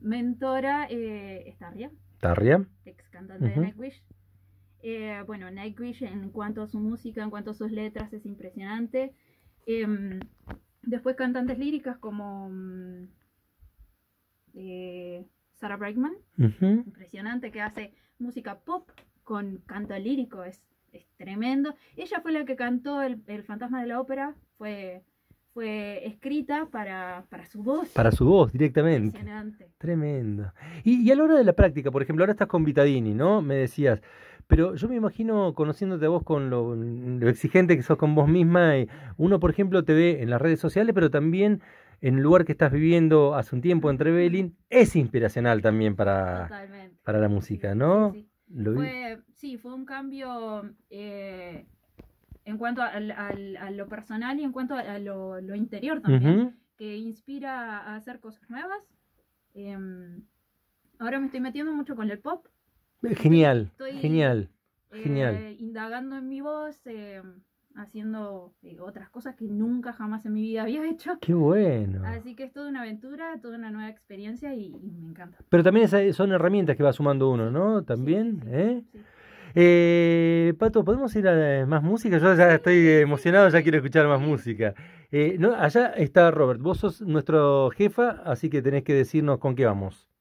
mentora es eh, Tarria. Ex cantante de Nightwish. Eh, bueno, Nightwish en cuanto a su música, en cuanto a sus letras, es impresionante. Em, después cantantes líricas como mm, eh, Sarah Brightman, impresionante, que hace música pop con canto lírico, es, tremendo. Ella fue la que cantó el, el Fantasma de la Ópera, fue fue escrita para, su voz. Para su voz, directamente. Impresionante. Tremendo. Y, a la hora de la práctica, por ejemplo, ahora estás con Vitadini, ¿no? Me decías. Pero yo me imagino, conociéndote a vos con lo, exigente que sos con vos misma, y eh, uno, por ejemplo, te ve en las redes sociales, pero también en el lugar que estás viviendo hace un tiempo entre Belín, es inspiracional también para, para la música, ¿no? Sí, Fue, sí, fue un cambio eh, en cuanto al, a lo personal y en cuanto a lo, interior también, que inspira a hacer cosas nuevas. Em, ahora me estoy metiendo mucho con el pop. Eh, genial, estoy, genial, eh, genial. Indagando en mi voz, em, haciendo eh, otras cosas que nunca jamás en mi vida había hecho. Qué bueno. Así que es toda una aventura, toda una nueva experiencia y, me encanta. Pero también son herramientas que va sumando uno, ¿no? También, eh, Pato, ¿podemos ir a eh, más música? Yo ya estoy emocionado, ya quiero escuchar más música. Eh, allá está Robert, vos sos nuestro jefa, así que tenés que decirnos con qué vamos.